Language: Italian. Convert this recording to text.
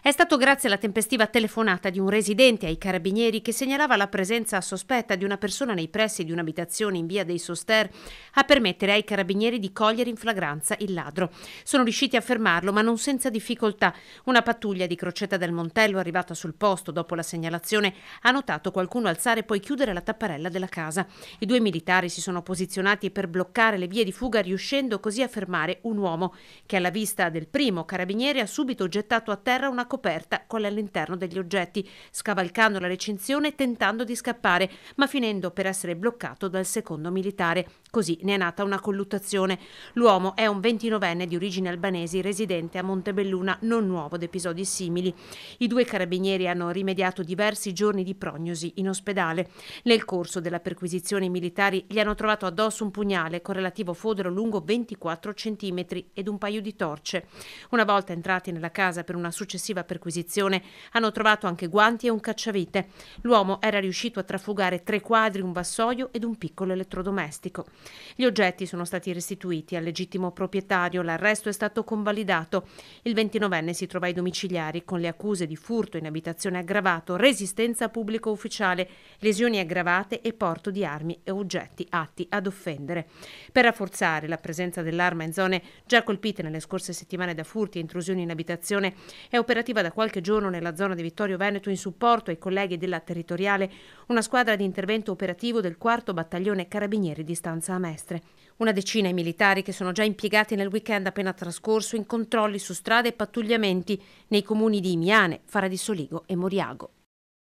È stato grazie alla tempestiva telefonata di un residente ai carabinieri che segnalava la presenza sospetta di una persona nei pressi di un'abitazione in via dei Soster a permettere ai carabinieri di cogliere in flagranza il ladro. Sono riusciti a fermarlo ma non senza difficoltà. Una pattuglia di Crocetta del Montello arrivata sul posto dopo la segnalazione ha notato qualcuno alzare e poi chiudere la tapparella della casa. I due militari si sono posizionati per bloccare le vie di fuga riuscendo così a fermare un uomo che alla vista del primo carabiniere ha subito gettato a terra una copertura coperta con all'interno degli oggetti, scavalcando la recinzione e tentando di scappare, ma finendo per essere bloccato dal secondo militare. Così ne è nata una colluttazione. L'uomo è un ventinovenne di origini albanesi residente a Montebelluna, non nuovo ad episodi simili. I due carabinieri hanno rimediato diversi giorni di prognosi in ospedale. Nel corso della perquisizione i militari gli hanno trovato addosso un pugnale con relativo fodero lungo 24 cm ed un paio di torce. Una volta entrati nella casa per una successiva successiva perquisizione hanno trovato anche guanti e un cacciavite. L'uomo era riuscito a trafugare tre quadri, un vassoio ed un piccolo elettrodomestico. Gli oggetti sono stati restituiti al legittimo proprietario, l'arresto è stato convalidato. Il 29enne si trova ai domiciliari con le accuse di furto in abitazione aggravato, resistenza a pubblico ufficiale, lesioni aggravate e porto di armi e oggetti atti ad offendere. Per rafforzare la presenza dell'arma in zone già colpite nelle scorse settimane da furti e intrusioni in abitazione, è operativo operativa da qualche giorno nella zona di Vittorio Veneto in supporto ai colleghi della territoriale una squadra di intervento operativo del 4 Battaglione Carabinieri di Stanza Amestre. Una decina di militari che sono già impiegati nel weekend appena trascorso in controlli su strade e pattugliamenti nei comuni di Imiane, Fara di Soligo e Moriago.